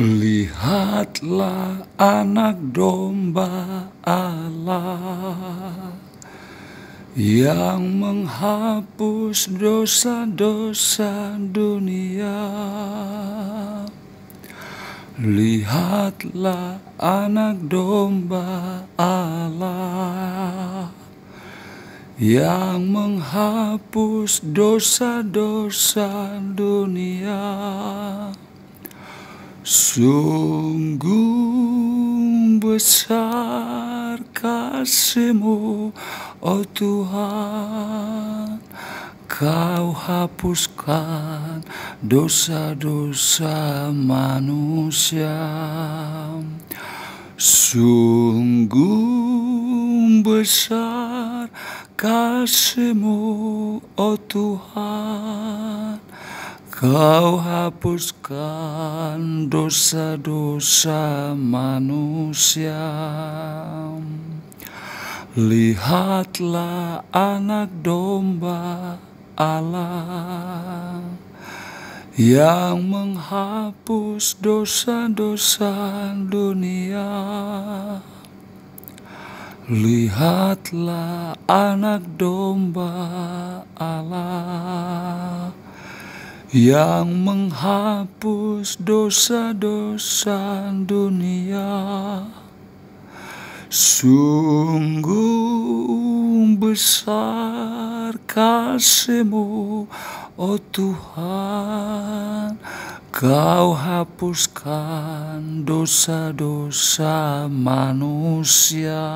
Lihatlah anak domba Allah yang menghapus dosa-dosa dunia. Lihatlah anak domba Allah yang menghapus dosa-dosa dunia. Sungguh besar kasihmu, oh Tuhan, kau hapuskan dosa-dosa manusia. Sungguh besar kasihmu, oh Tuhan, Kau hapuskan dosa-dosa manusia. Lihatlah anak domba Allah yang menghapus dosa-dosa dunia. Lihatlah anak domba Allah yang menghapus dosa-dosa dunia. Sungguh besar kasihmu, oh Tuhan, kau hapuskan dosa-dosa manusia.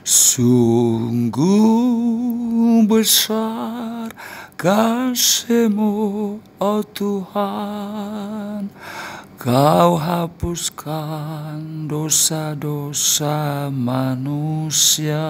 Sungguh besar kasihmu, oh Tuhan, kau hapuskan dosa-dosa manusia.